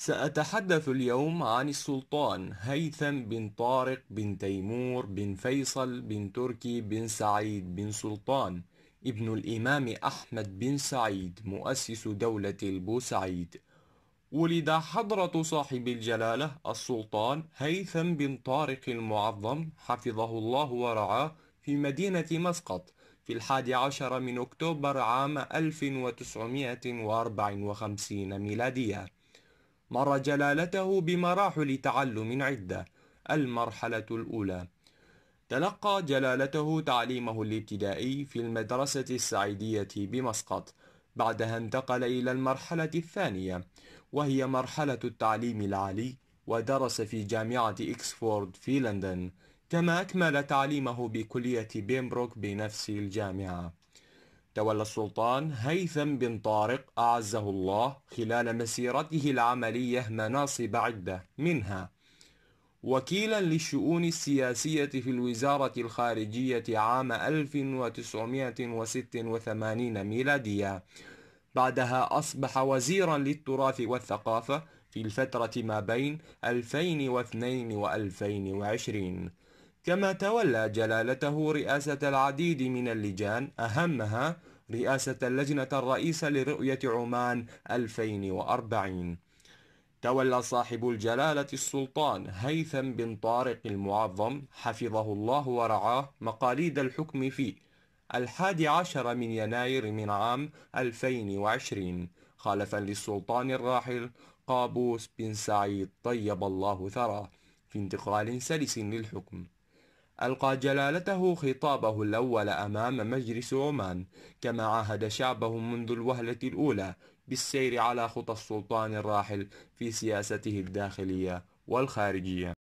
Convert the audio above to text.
سأتحدث اليوم عن السلطان هيثم بن طارق بن تيمور بن فيصل بن تركي بن سعيد بن سلطان ابن الإمام أحمد بن سعيد مؤسس دولة البوسعيد ولد حضرة صاحب الجلالة السلطان هيثم بن طارق المعظم حفظه الله ورعاه في مدينة مسقط في الحادي عشر من أكتوبر عام 1954 ميلادية مر جلالته بمراحل تعلم عدة المرحلة الأولى تلقى جلالته تعليمه الابتدائي في المدرسة السعيدية بمسقط بعدها انتقل إلى المرحلة الثانية وهي مرحلة التعليم العالي ودرس في جامعة إكسفورد في لندن كما أكمل تعليمه بكلية بيمبروك بنفس الجامعة تولى السلطان هيثم بن طارق أعزه الله خلال مسيرته العملية مناصب عدة منها وكيلا للشؤون السياسية في الوزارة الخارجية عام 1986 ميلادية بعدها أصبح وزيرا للتراث والثقافة في الفترة ما بين 2002 و 2020 كما تولى جلالته رئاسة العديد من اللجان أهمها رئاسة اللجنة الرئيسة لرؤية عمان 2040 تولى صاحب الجلالة السلطان هيثم بن طارق المعظم حفظه الله ورعاه مقاليد الحكم في الحادي عشر من يناير من عام 2020 خلفا للسلطان الراحل قابوس بن سعيد طيب الله ثراه في انتقال سلس للحكم ألقى جلالته خطابه الأول أمام مجلس عمان كما عاهد شعبه منذ الوهلة الأولى بالسير على خطى السلطان الراحل في سياسته الداخلية والخارجية